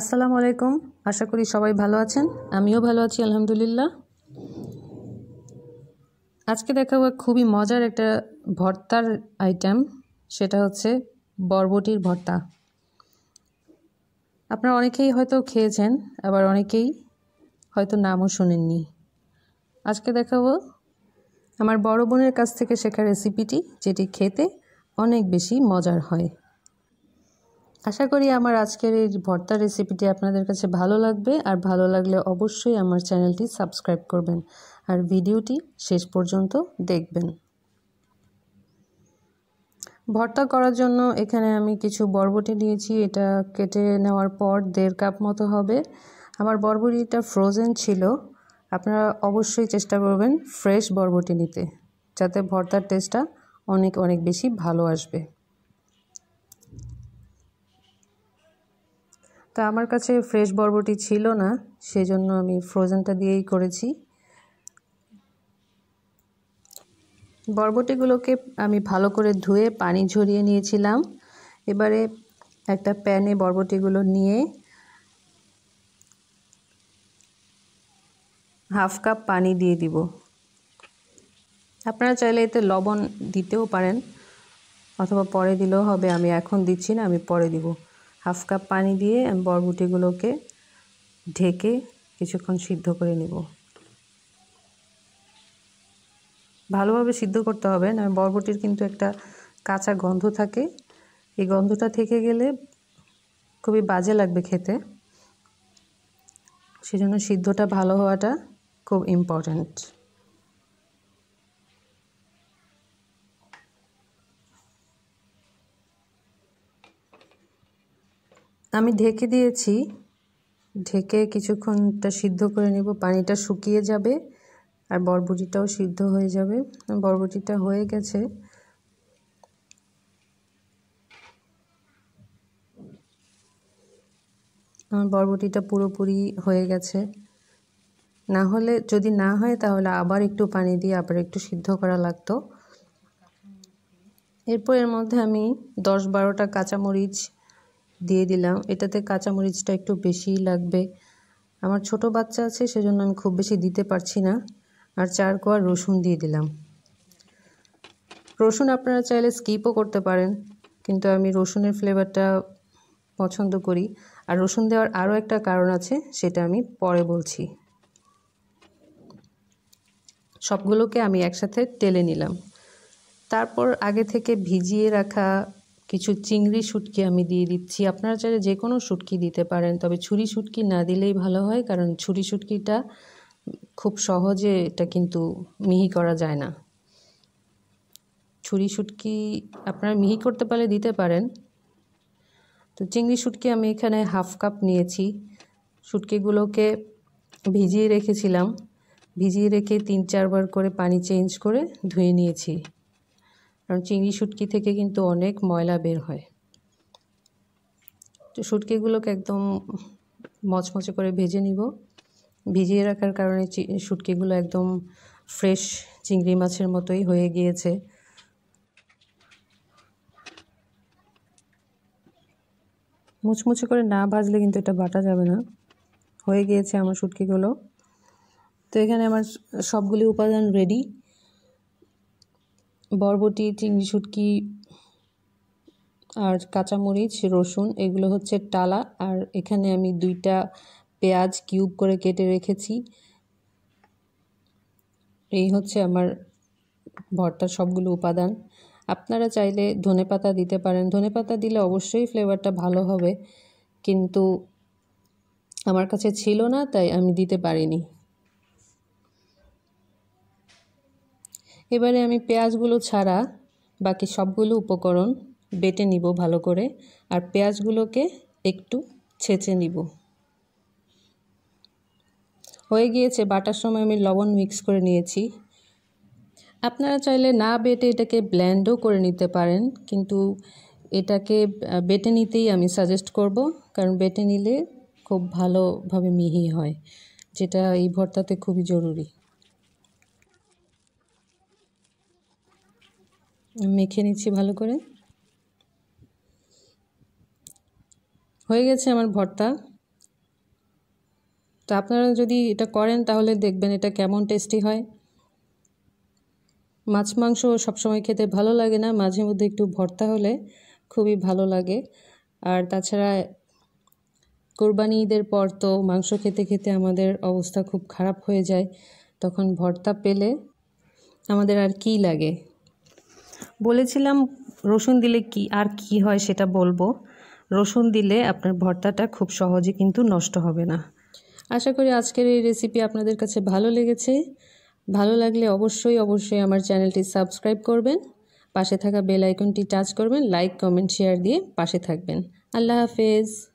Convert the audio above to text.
আসসালামু আলাইকুম আশা করি সবাই ভালো আছেন আমিও ভালো আছি আলহামদুলিল্লাহ আজকে দেখাবো খুবই মজার একটা ভর্তার আইটেম সেটা হচ্ছে বরবটির ভর্তা আপনারা অনেকেই হয়তো খেয়েছেন আবার অনেকেই হয়তো নামও শুনেননি আজকে দেখাবো আমার বড় বোনের কাছ থেকে শেখা রেসিপিটি যেটি খেতে অনেক বেশি মজার হয় আশা করি আমার আজকের এই ভর্তা রেসিপিটি আপনাদের কাছে ভালো লাগবে আর ভালো লাগলে অবশ্যই আমার চ্যানেলটি সাবস্ক্রাইব করবেন আর ভিডিওটি শেষ পর্যন্ত দেখবেন ভর্তা করার জন্য এখানে আমি কিছু বরবটি নিয়েছি এটা কেটে নেওয়ার পর দেড় কাপ মতো হবে আমার বরবটিটা ফ্রোজেন ছিল আপনারা অবশ্যই চেষ্টা করবেন ফ্রেশ বরবটি নিতে যাতে ভর্তার টেস্টটা অনেক অনেক বেশি ভালো আসবে তা আমার কাছে ফ্রেশ বরবটি ছিল না সেজন্য আমি ফ্রোজেনটা দিয়েই করেছি বরবটিগুলোকে আমি ভালো করে ধুয়ে পানি ঝরিয়ে নিয়েছিলাম এবারে একটা প্যানে বরবটিগুলো নিয়ে হাফ কাপ পানি দিয়ে দিব আপনারা চাইলে এতে লবণ দিতেও পারেন অথবা পরে দিলেও হবে আমি এখন দিচ্ছি না আমি পরে দিব হাফ কাপ পানি দিয়ে আমি বরবটিগুলোকে ঢেকে কিছুক্ষণ সিদ্ধ করে নেব ভালোভাবে সিদ্ধ করতে হবে না বরবটির কিন্তু একটা কাঁচা গন্ধ থাকে এই গন্ধটা থেকে গেলে খুবই বাজে লাগবে খেতে সেজন্য সিদ্ধটা ভালো হওয়াটা খুব ইম্পর্ট্যান্ট আমি ঢেকে দিয়েছি ঢেকে কিছুক্ষণটা সিদ্ধ করে নেব পানিটা শুকিয়ে যাবে আর বরবটিটাও সিদ্ধ হয়ে যাবে বরবটিটা হয়ে গেছে আমার বরবটিটা পুরোপুরি হয়ে গেছে না হলে যদি না হয় তাহলে আবার একটু পানি দিয়ে আবার একটু সিদ্ধ করা লাগতো এরপর এর মধ্যে আমি দশ বারোটা কাঁচামরিচ দিয়ে দিলাম এটাতে কাঁচামরিচটা একটু বেশি লাগবে আমার ছোট বাচ্চা আছে সেজন্য আমি খুব বেশি দিতে পারছি না আর চার কোয়ার রসুন দিয়ে দিলাম রসুন আপনারা চাইলে স্কিপও করতে পারেন কিন্তু আমি রসুনের ফ্লেভারটা পছন্দ করি আর রসুন দেওয়ার আরও একটা কারণ আছে সেটা আমি পরে বলছি সবগুলোকে আমি একসাথে টেলে নিলাম তারপর আগে থেকে ভিজিয়ে রাখা কিছু চিংড়ি শুটকি আমি দিয়ে দিচ্ছি আপনারা চাইলে যে কোনো শুটকি দিতে পারেন তবে ছুরি শুটকি না দিলেই ভালো হয় কারণ ছুরি শুটকিটা খুব সহজে এটা কিন্তু মিহি করা যায় না ছুরি শুটকি আপনারা মিহি করতে পারলে দিতে পারেন তো চিংড়ি শুটকি আমি এখানে হাফ কাপ নিয়েছি শুটকিগুলোকে ভিজিয়ে রেখেছিলাম ভিজিয়ে রেখে তিন চারবার করে পানি চেঞ্জ করে ধুয়ে নিয়েছি কারণ চিংড়ি শুটকি থেকে কিন্তু অনেক ময়লা বের হয় তো শুটকিগুলোকে একদম মচমচে করে ভেজে নিব ভিজিয়ে রাখার কারণে শুটকিগুলো একদম ফ্রেশ চিংড়ি মাছের মতোই হয়ে গিয়েছে মুচমুচে করে না ভাজলে কিন্তু এটা বাটা যাবে না হয়ে গিয়েছে আমার শুটকিগুলো তো এখানে আমার সবগুলি উপাদান রেডি বরবটি চিংড়ি শুটকি আর কাঁচামরিচ রসুন এগুলো হচ্ছে টালা আর এখানে আমি দুইটা পেঁয়াজ কিউব করে কেটে রেখেছি এই হচ্ছে আমার ভর্তার সবগুলো উপাদান আপনারা চাইলে ধনে পাতা দিতে পারেন ধনে পাতা দিলে অবশ্যই ফ্লেভারটা ভালো হবে কিন্তু আমার কাছে ছিল না তাই আমি দিতে পারিনি এবারে আমি পেঁয়াজগুলো ছাড়া বাকি সবগুলো উপকরণ বেটে নিব ভালো করে আর পেঁয়াজগুলোকে একটু ছেঁচে নিব হয়ে গিয়েছে বাটার সময় আমি লবণ মিক্স করে নিয়েছি আপনারা চাইলে না বেটে এটাকে ব্ল্যান্ডও করে নিতে পারেন কিন্তু এটাকে বেটে নিতেই আমি সাজেস্ট করব কারণ বেটে নিলে খুব ভালোভাবে মিহি হয় যেটা এই ভর্তাতে খুবই জরুরি মেখে নিচ্ছি ভালো করে হয়ে গেছে আমার ভর্তা তো আপনারা যদি এটা করেন তাহলে দেখবেন এটা কেমন টেস্টি হয় মাছ মাংস সবসময় খেতে ভালো লাগে না মাঝে মধ্যে একটু ভর্তা হলে খুবই ভালো লাগে আর তাছাড়া কোরবানি ঈদের পর তো মাংস খেতে খেতে আমাদের অবস্থা খুব খারাপ হয়ে যায় তখন ভর্তা পেলে আমাদের আর কি লাগে বলেছিলাম রসুন দিলে কি আর কি হয় সেটা বলবো রসুন দিলে আপনার ভর্তাটা খুব সহজে কিন্তু নষ্ট হবে না আশা করি আজকের এই রেসিপি আপনাদের কাছে ভালো লেগেছে ভালো লাগলে অবশ্যই অবশ্যই আমার চ্যানেলটি সাবস্ক্রাইব করবেন পাশে থাকা বেল আইকনটি টাচ করবেন লাইক কমেন্ট শেয়ার দিয়ে পাশে থাকবেন আল্লাহ হাফেজ